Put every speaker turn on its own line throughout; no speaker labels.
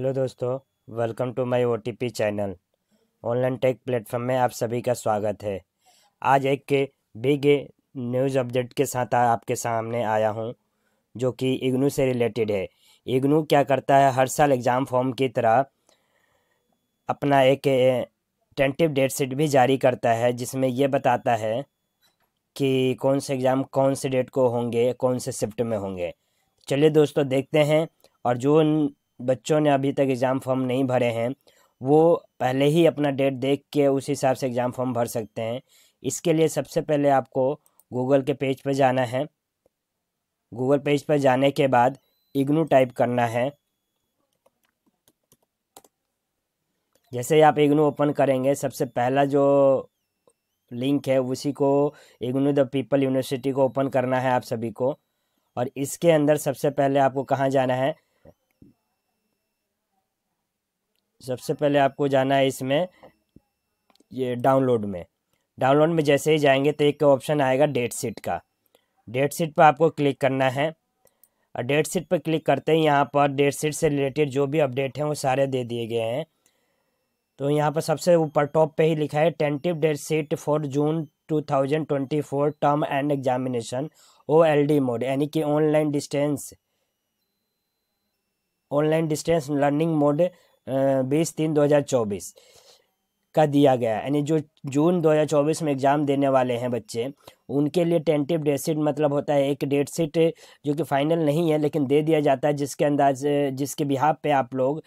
hello दोस्तों welcome to my OTP channel online tech platform में आप सभी का स्वागत है आज एक के बिग न्यूज़ अपडेट के साथ आपके सामने आया हूं जो कि इग्नू से रिलेटेड है इग्नू क्या करता है हर साल एग्ज़ाम फॉर्म की तरह अपना एक टेंटिव डेट सीट भी जारी करता है जिसमें यह बताता है कि कौन से एग्ज़ाम कौन से डेट को होंगे कौन से शिफ्ट में होंगे चलिए दोस्तों देखते हैं और जो बच्चों ने अभी तक एग्ज़ाम फॉर्म नहीं भरे हैं वो पहले ही अपना डेट देख के उस हिसाब से एग्ज़ाम फॉर्म भर सकते हैं इसके लिए सबसे पहले आपको गूगल के पेज पर जाना है गूगल पेज पर जाने के बाद इग्नू टाइप करना है जैसे ही आप इग्नू ओपन करेंगे सबसे पहला जो लिंक है उसी को इग्नू द पीपल यूनिवर्सिटी को ओपन करना है आप सभी को और इसके अंदर सबसे पहले आपको कहाँ जाना है सबसे पहले आपको जाना है इसमें ये डाउनलोड में डाउनलोड में जैसे ही जाएंगे तो एक ऑप्शन आएगा डेट सीट का डेट सीट पर आपको क्लिक करना है और डेट सीट पर क्लिक करते ही यहाँ पर डेट सीट से रिलेटेड जो भी अपडेट हैं वो सारे दे दिए गए हैं तो यहाँ पर सबसे ऊपर टॉप पे ही लिखा है tentative date sheet for June 2024 term end examination O L D mode यानी कि online distance online distance learning mode बीस तीन दो हज़ार चौबीस का दिया गया यानी जो जून 2024 में एग्ज़ाम देने वाले हैं बच्चे उनके लिए टेंटिव डेट शीट मतलब होता है एक डेट शीट जो कि फाइनल नहीं है लेकिन दे दिया जाता है जिसके अंदाज जिसके बिहाब पे आप लोग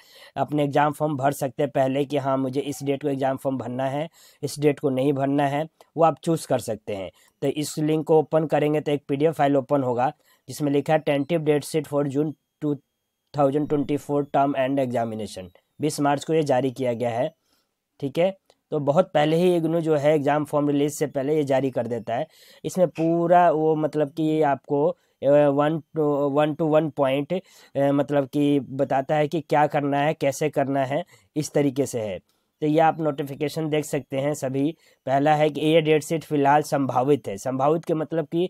अपने एग्ज़ाम फॉर्म भर सकते हैं पहले कि हाँ मुझे इस डेट को एग्ज़ाम फॉर्म भरना है इस डेट को नहीं भरना है वो आप चूज़ कर सकते हैं तो इस लिंक को ओपन करेंगे तो एक पी फाइल ओपन होगा जिसमें लिखा है tentative date sheet for June two thousand twenty four term end examination बीस मार्च को ये जारी किया गया है ठीक है तो बहुत पहले ही इग्नू जो है एग्ज़ाम फॉर्म रिलीज से पहले ये जारी कर देता है इसमें पूरा वो मतलब कि आपको one two one two one point मतलब कि बताता है कि क्या करना है कैसे करना है इस तरीके से है तो ये आप नोटिफिकेशन देख सकते हैं सभी पहला है कि ये डेट शीट फिलहाल संभावित है संभावित के मतलब कि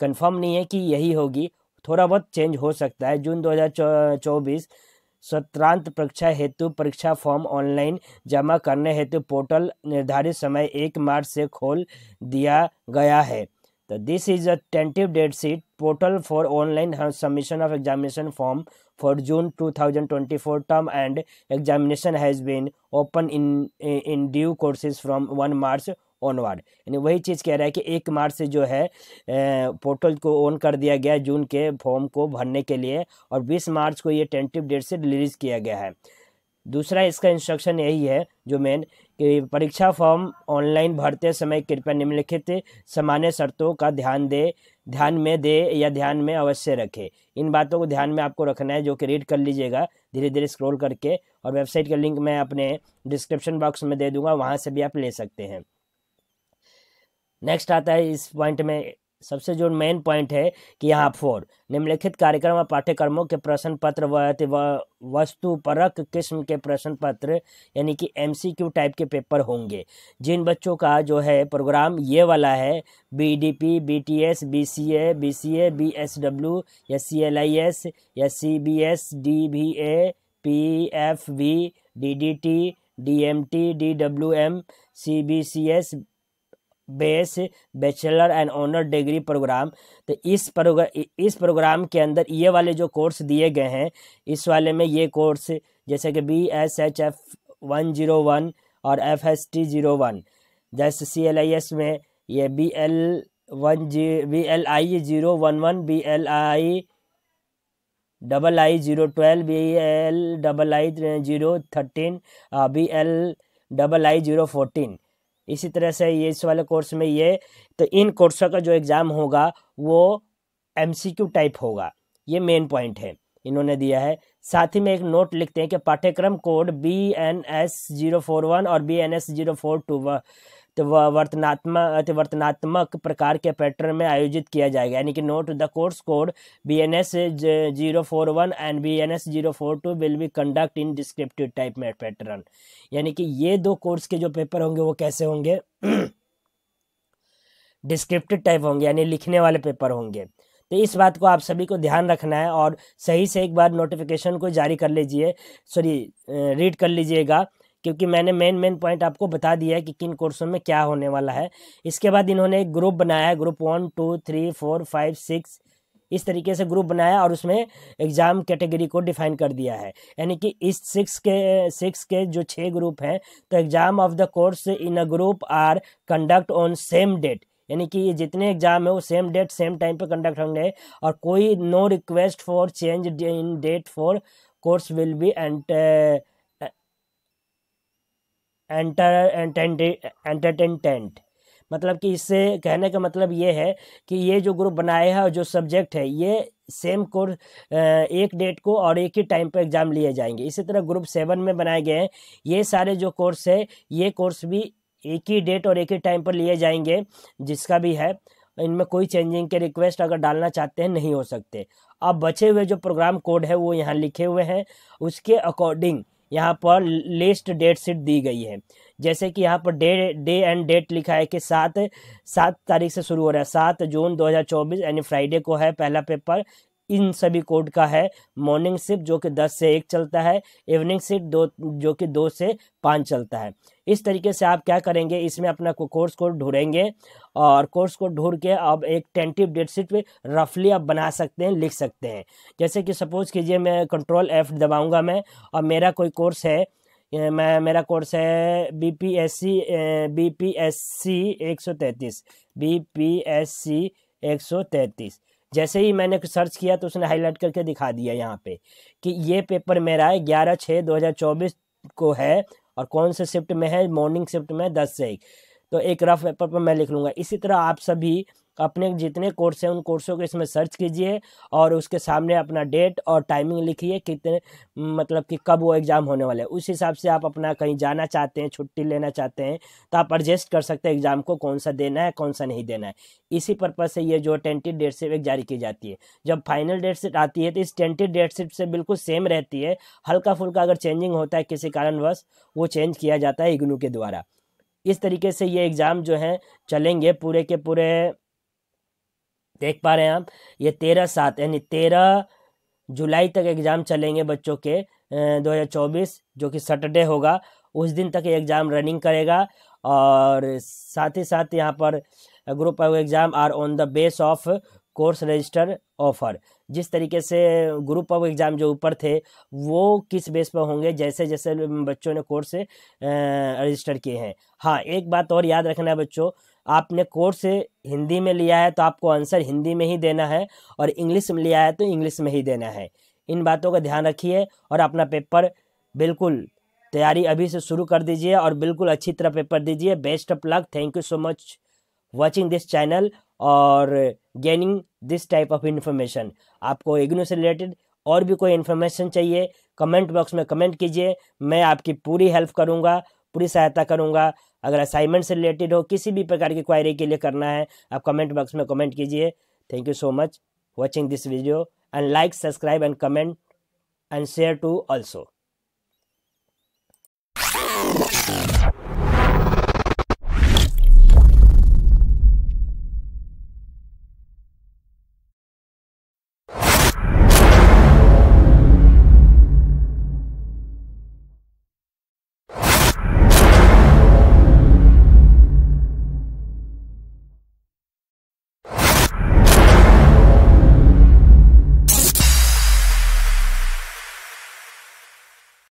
कंफर्म नहीं है कि यही होगी थोड़ा बहुत चेंज हो सकता है जून दो स्वतंत्र परीक्षा हेतु परीक्षा फॉर्म ऑनलाइन जमा करने हेतु पोर्टल निर्धारित समय एक मार्च से खोल दिया गया है तो this is a tentative date sheet portal for online submission of examination form for June 2024 term end examination has been open in in due courses from one March onward यानी वही चीज़ कह रहा है कि एक मार्च से जो है पोर्टल को ऑन कर दिया गया जून के फॉर्म को भरने के लिए और बीस मार्च को ये टेंटिव डेट से रिलीज़ किया गया है दूसरा इसका इंस्ट्रक्शन यही है जो मेन कि परीक्षा फॉर्म ऑनलाइन भरते समय कृपया निम्नलिखित सामान्य शर्तों का ध्यान दे ध्यान में दे या ध्यान में अवश्य रखे इन बातों को ध्यान में आपको रखना है जो कि रीड कर लीजिएगा धीरे धीरे स्क्रॉल करके और वेबसाइट का लिंक मैं अपने डिस्क्रिप्शन बॉक्स में दे दूंगा वहाँ से भी आप ले सकते हैं नेक्स्ट आता है इस पॉइंट में सबसे जो मेन पॉइंट है कि यहाँ फोर निम्नलिखित कार्यक्रम और पाठ्यक्रमों के प्रश्न पत्र व वस्तु परक किस्म के प्रश्न पत्र यानी कि एमसीक्यू टाइप के पेपर होंगे जिन बच्चों का जो है प्रोग्राम ये वाला है B D P B T S B C A B C A B S W या सी एल आई एस या C B S D B A P F V D D T D M T D W M C B C S base bachelor and honour degree programme तो इस programme इस programme के अंदर ये वाले जो course दिए गए हैं इस वाले में ये कोर्स जैसे कि B S H F one zero one और F S T zero one जैसे सी एल आई एस में ये B L one G B L I zero one one B L I double I zero twelve B L double I zero thirteen B L double I zero fourteen इसी तरह से ये इस वाले course में ये तो इन कोर्सों का जो एग्ज़ाम होगा वो एमसीक्यू टाइप होगा ये मेन पॉइंट है इन्होंने दिया है साथ ही में एक नोट लिखते हैं कि पाठ्यक्रम code B N S zero four one और B N S zero four two one तो वर्तनात्मक वर्तनात्मक प्रकार के पैटर्न में आयोजित किया जाएगा यानी कि note the course code B N S zero four one and B N S zero four two will be conduct in descriptive type में पैटर्न यानी कि ये दो कोर्स के जो पेपर होंगे वो कैसे होंगे डिस्क्रिप्टिव टाइप होंगे यानी लिखने वाले पेपर होंगे तो इस बात को आप सभी को ध्यान रखना है और सही से एक बार नोटिफिकेशन को जारी कर लीजिए सॉरी रीड कर लीजिएगा क्योंकि मैंने मेन मेन पॉइंट आपको बता दिया है कि किन कोर्सों में क्या होने वाला है इसके बाद इन्होंने एक ग्रुप बनाया है group one two three four five six इस तरीके से ग्रुप बनाया और उसमें एग्ज़ाम कैटेगरी को डिफाइन कर दिया है यानी कि इस सिक्स के सिक्स के जो छः ग्रुप हैं तो exam of the course in a group are conduct on same date यानी कि ये जितने एग्जाम है वो सेम डेट सेम टाइम पर कंडक्ट होंगे और कोई no request for change in date for course will be and enter entertained मतलब कि इससे कहने का मतलब ये है कि ये जो ग्रुप बनाए हैं और जो सब्जेक्ट है ये सेम कोर्स एक डेट को और एक ही टाइम पर एग्ज़ाम लिए जाएंगे इसी तरह ग्रुप सेवन में बनाए गए हैं ये सारे जो कोर्स है ये कोर्स भी एक ही डेट और एक ही टाइम पर लिए जाएंगे जिसका भी है इनमें कोई चेंजिंग के रिक्वेस्ट अगर डालना चाहते हैं नहीं हो सकते अब बचे हुए जो प्रोग्राम कोड है वो यहाँ लिखे हुए हैं उसके अकॉर्डिंग यहाँ पर लिस्ट डेट शीट दी गई है जैसे कि यहाँ per day day and date लिखा है कि सात सात तारीख से शुरू हो रहा है सात जून 2024 यानी फ्राइडे को है पहला पेपर इन सभी कोड का है मॉर्निंग शिफ्ट जो कि दस से एक चलता है इवनिंग शिफ्ट दो जो कि दो से पाँच चलता है इस तरीके से आप क्या करेंगे इसमें अपना कोर्स कोड ढूंढेंगे और कोर्स कोड ढूंढ के आप एक टेंटिव डेट शीट पे रफली आप बना सकते हैं लिख सकते हैं जैसे कि सपोज कीजिए मैं कंट्रोल एफ दबाऊंगा मैं और मेरा कोई कोर्स है मैं मेरा कोर्स है B P S C B P S C एक सौ तैंतीस बी पी एस सी एक सौ तैंतीस जैसे ही मैंने सर्च किया तो उसने हाईलाइट करके दिखा दिया यहाँ पे कि ये पेपर मेरा है ग्यारह छः दो को है और कौन से शिफ्ट में है मॉर्निंग शिफ्ट में दस से एक तो एक रफ पेपर पर मैं लिख लूँगा इसी तरह आप सभी अपने जितने कोर्स हैं उन कोर्सों को इसमें सर्च कीजिए और उसके सामने अपना डेट और टाइमिंग लिखिए कितने मतलब कि कब वो एग्ज़ाम होने वाले उस हिसाब से आप अपना कहीं जाना चाहते हैं छुट्टी लेना चाहते हैं तो आप एडजस्ट कर सकते हैं एग्ज़ाम को कौन सा देना है कौन सा नहीं देना है इसी पर्पज़ से ये जो टेंटिव डेट एक जारी की जाती है जब फाइनल डेट शीट आती है तो इस टेंटिव डेट शीट से बिल्कुल सेम रहती है हल्का फुल्का अगर चेंजिंग होता है किसी कारणवश वो चेंज किया जाता है इग्नू के द्वारा इस तरीके से ये एग्ज़ाम जो हैं चलेंगे पूरे के पूरे देख पा रहे हैं आप ये तेरह सात यानी तेरह जुलाई तक एग्ज़ाम चलेंगे बच्चों के 2024 जो कि सैटरडे होगा उस दिन तक ये एग्ज़ाम रनिंग करेगा और साथ ही साथ यहाँ पर group exam are on the base of course register offer जिस तरीके से ग्रुप ऑफ एग्ज़ाम जो ऊपर थे वो किस बेस पर होंगे जैसे जैसे बच्चों ने कोर्स रजिस्टर किए हैं हाँ एक बात और याद रखना है बच्चों आपने कोर्स हिंदी में लिया है तो आपको आंसर हिंदी में ही देना है और इंग्लिश में लिया है तो इंग्लिश में ही देना है इन बातों का ध्यान रखिए और अपना पेपर बिल्कुल तैयारी अभी से शुरू कर दीजिए और बिल्कुल अच्छी तरह पेपर दीजिए best of luck thank you so much watching this channel और gaining this type of information आपको इग्नो से रिलेटेड और भी कोई इन्फॉर्मेशन चाहिए कमेंट बॉक्स में कमेंट कीजिए मैं आपकी पूरी हेल्प करूँगा पूरी सहायता करूँगा अगर असाइनमेंट से रिलेटेड हो किसी भी प्रकार की क्वायरी के लिए करना है आप कमेंट बॉक्स में कमेंट कीजिए thank you so much watching this video and like subscribe and comment and share to also